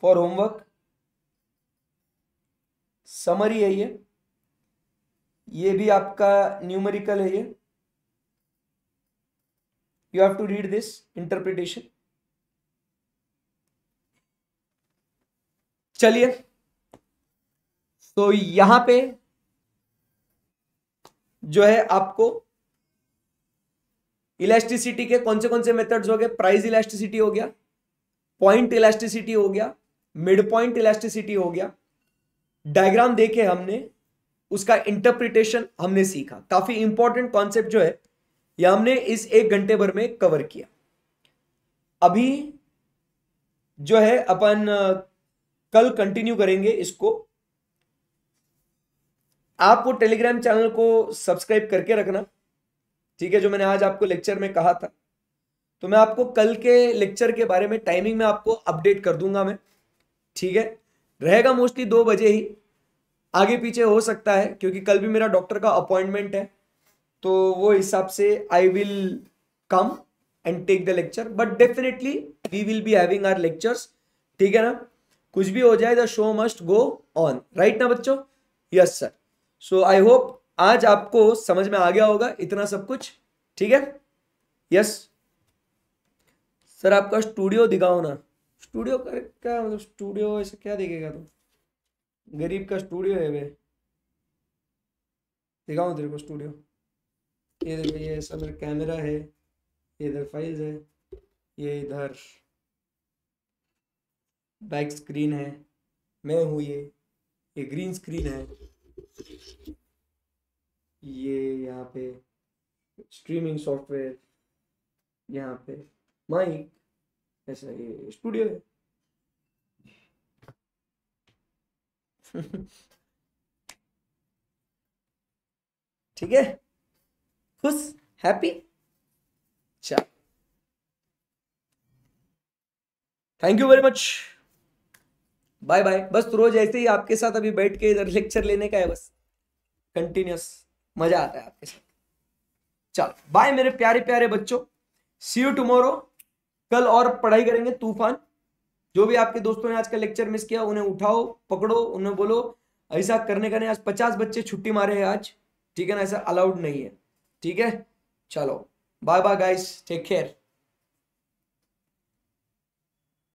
for homework summary है ये ये भी आपका न्यूमेरिकल है ये you have to read this interpretation चलिए तो यहां पे जो है आपको इलास्टिसिटी के कौन से कौन से मेथड्स हो गए प्राइस इलास्टिसिटी हो गया पॉइंट इलास्टिसिटी हो गया मिड पॉइंट इलास्टिसिटी हो गया डायग्राम देखे हमने उसका इंटरप्रिटेशन हमने सीखा काफी इंपॉर्टेंट कॉन्सेप्ट जो है यह हमने इस एक घंटे भर में कवर किया अभी जो है अपन कल कंटिन्यू करेंगे इसको आप वो टेलीग्राम चैनल को सब्सक्राइब करके रखना ठीक है जो मैंने आज आपको लेक्चर में कहा था तो मैं आपको कल के लेक्चर के बारे में टाइमिंग में आपको अपडेट कर दूंगा मैं ठीक है रहेगा मोस्टली दो बजे ही आगे पीछे हो सकता है क्योंकि कल भी मेरा डॉक्टर का अपॉइंटमेंट है तो वो हिसाब से I will come and take the lecture but definitely we will be having our lectures ठीक है ना कुछ भी हो जाए the show must go on right ना बच्चों yes sir so I hope आज आपको समझ में आ गया होगा इतना सब कुछ ठीक है यस सर आपका स्टूडियो दिखाओ ना स्टूडियो कर क्या मतलब स्टूडियो ऐसे क्या दिखेगा तुम तो? गरीब का स्टूडियो है वे दिखाओ तेरे को स्टूडियो ये देखो ये ऐसा मेरा कैमरा है ये इधर फाइल्स है ये इधर बैक स्क्रीन है मैं हूँ ये ये ग्रीन स्क्रीन है ये यहाँ पे स्ट्रीमिंग सॉफ्टवेयर यहाँ पे माइक ऐसा ये स्टूडियो है (laughs) ठीक है खुश हैप्पी चल thank you very much bye bye बस रोज ऐसे ही आपके साथ अभी बैठ के इधर लेक्चर लेने का है बस कंटिन्यूस मजा आता है आपके साथ चलो बाय मेरे प्यारे प्यारे बच्चों सी यू टुमोरो कल और पढ़ाई करेंगे तूफान जो भी आपके दोस्तों ने आज का लेक्चर मिस किया उन्हें उठाओ पकड़ो उन्हें बोलो ऐसा करने का नहीं आज पचास बच्चे छुट्टी मारे हैं आज ठीक है ना ऐसा अलाउड नहीं है ठीक है चलो bye bye guys take care